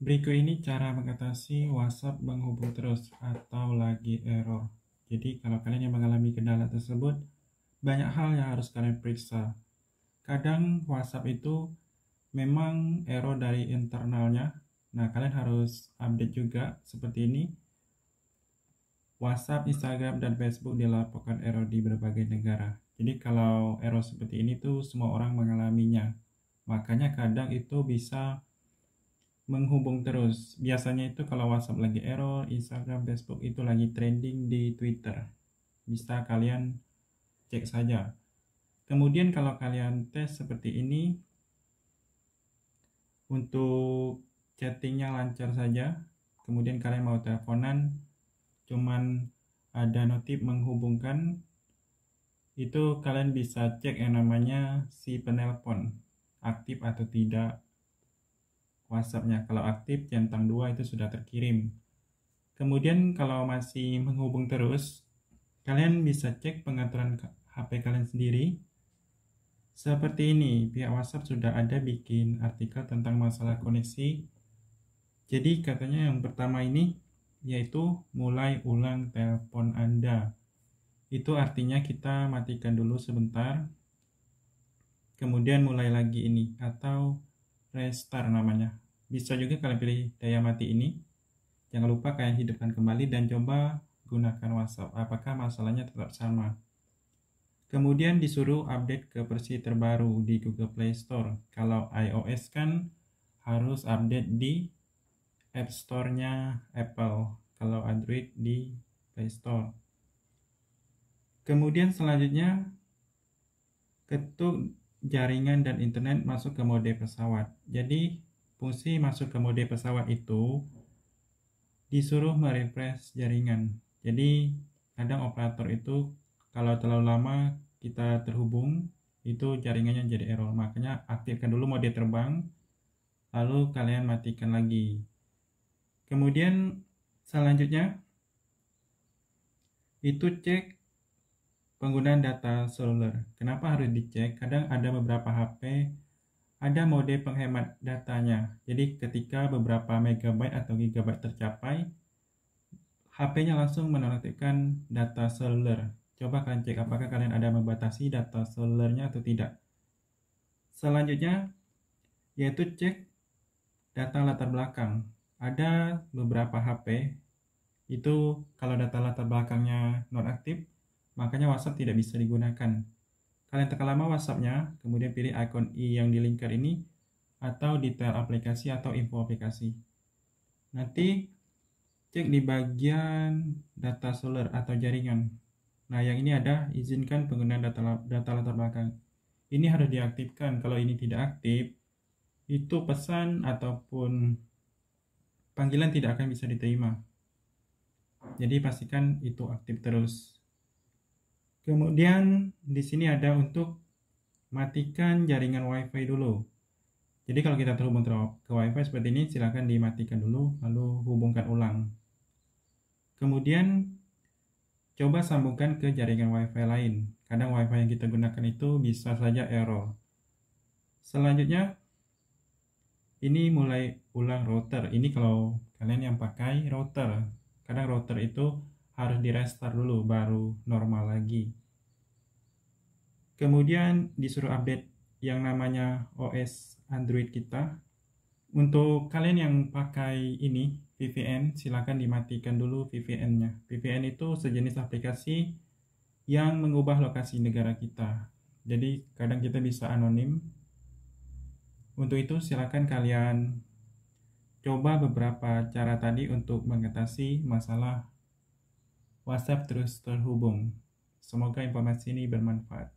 Berikut ini cara mengatasi WhatsApp menghubung terus atau lagi error. Jadi kalau kalian yang mengalami kendala tersebut, banyak hal yang harus kalian periksa. Kadang WhatsApp itu memang error dari internalnya. Nah, kalian harus update juga seperti ini. WhatsApp, Instagram, dan Facebook dilaporkan error di berbagai negara. Jadi kalau error seperti ini tuh semua orang mengalaminya. Makanya kadang itu bisa menghubung terus. Biasanya itu kalau WhatsApp lagi error, Instagram, Facebook itu lagi trending di Twitter. Bisa kalian cek saja. Kemudian kalau kalian tes seperti ini, untuk chattingnya lancar saja. Kemudian kalian mau teleponan, cuman ada notif menghubungkan, itu kalian bisa cek yang namanya si penelpon aktif atau tidak WhatsApp-nya. Kalau aktif centang dua itu sudah terkirim. Kemudian kalau masih menghubung terus, kalian bisa cek pengaturan HP kalian sendiri. Seperti ini, pihak WhatsApp sudah ada bikin artikel tentang masalah koneksi. Jadi katanya yang pertama ini yaitu mulai ulang telepon Anda. Itu artinya kita matikan dulu sebentar. Kemudian mulai lagi ini atau restart namanya. Bisa juga kalian pilih daya mati ini. Jangan lupa kalian hidupkan kembali dan coba gunakan WhatsApp. Apakah masalahnya tetap sama? Kemudian disuruh update ke versi terbaru di Google Play Store. Kalau iOS kan harus update di App Store-nya Apple. Kalau Android di Play Store. Kemudian selanjutnya ketuk jaringan dan internet masuk ke mode pesawat. Jadi Fungsi masuk ke mode pesawat itu disuruh merefresh jaringan. Jadi kadang operator itu kalau terlalu lama kita terhubung itu jaringannya jadi error. Makanya aktifkan dulu mode terbang lalu kalian matikan lagi. Kemudian selanjutnya itu cek penggunaan data seluler. Kenapa harus dicek? Kadang ada beberapa HP ada mode penghemat datanya. Jadi ketika beberapa megabyte atau gigabyte tercapai, HP-nya langsung menonaktifkan data seluler. Coba kalian cek apakah kalian ada membatasi data selulernya atau tidak. Selanjutnya, yaitu cek data latar belakang. Ada beberapa HP itu kalau data latar belakangnya non aktif, makanya WhatsApp tidak bisa digunakan. Kalian tekan lama whatsappnya kemudian pilih icon i yang di lingkar ini, atau detail aplikasi atau info aplikasi. Nanti cek di bagian data seller atau jaringan. Nah, yang ini ada izinkan penggunaan data, data latar belakang. Ini harus diaktifkan. Kalau ini tidak aktif, itu pesan ataupun panggilan tidak akan bisa diterima. Jadi pastikan itu aktif terus. Kemudian di sini ada untuk matikan jaringan WiFi dulu. Jadi kalau kita terhubung ke WiFi seperti ini, silakan dimatikan dulu, lalu hubungkan ulang. Kemudian coba sambungkan ke jaringan WiFi lain. Kadang WiFi yang kita gunakan itu bisa saja error. Selanjutnya, ini mulai ulang router. Ini kalau kalian yang pakai router. Kadang router itu harus di restart dulu baru normal lagi. Kemudian disuruh update yang namanya OS Android kita. Untuk kalian yang pakai ini VPN, silakan dimatikan dulu VPN-nya. VPN itu sejenis aplikasi yang mengubah lokasi negara kita. Jadi kadang kita bisa anonim. Untuk itu silakan kalian coba beberapa cara tadi untuk mengatasi masalah WhatsApp terus terhubung. Semoga informasi ini bermanfaat.